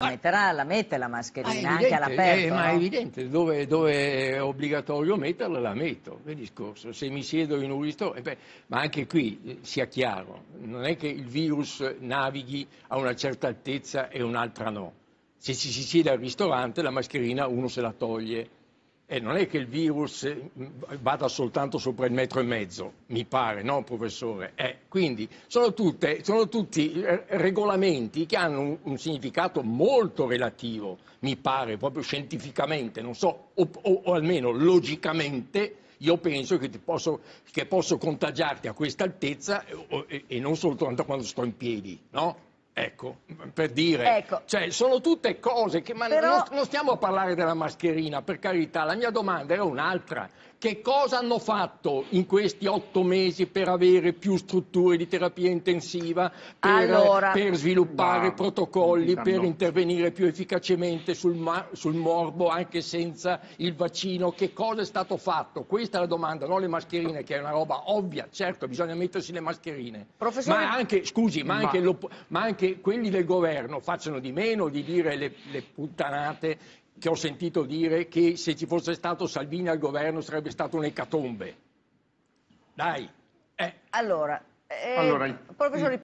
Metterà, la mette la mascherina ah, evidente, anche all'aperto. Eh, ma è evidente, dove, dove, è obbligatorio metterla la metto, è discorso. Se mi siedo in un ristorante, eh, ma anche qui eh, sia chiaro, non è che il virus navighi a una certa altezza e un'altra no. Se ci si siede al ristorante la mascherina uno se la toglie e non è che il virus eh, vada soltanto sopra il metro e mezzo, mi pare, no professore? Eh, quindi sono, tutte, sono, tutti eh, regolamenti che hanno un, un, significato molto relativo, mi pare, proprio scientificamente, non so, o, o, o almeno logicamente io penso che posso, che, posso, contagiarti a questa altezza eh, e, e non soltanto quando sto in piedi, no? Ecco, per dire, ecco. Cioè, sono tutte cose che... Ma Però... non, non stiamo a parlare della mascherina, per carità, la mia domanda era un'altra. Che cosa hanno fatto in questi otto mesi per avere più strutture di terapia intensiva, per, allora, per sviluppare no, protocolli, per no. intervenire più efficacemente sul, sul, morbo anche senza il vaccino? Che cosa è stato fatto? Questa è la domanda, non le mascherine, che è una roba ovvia, certo, bisogna mettersi le mascherine. Professore... Ma anche, scusi, ma, ma... Anche, lo, ma anche quelli del governo facciano di meno di dire le, le puttanate che ho sentito dire che se ci fosse stato Salvini al governo sarebbe stato un'ecatombe. Dai. Eh. Allora, eh, allora, professore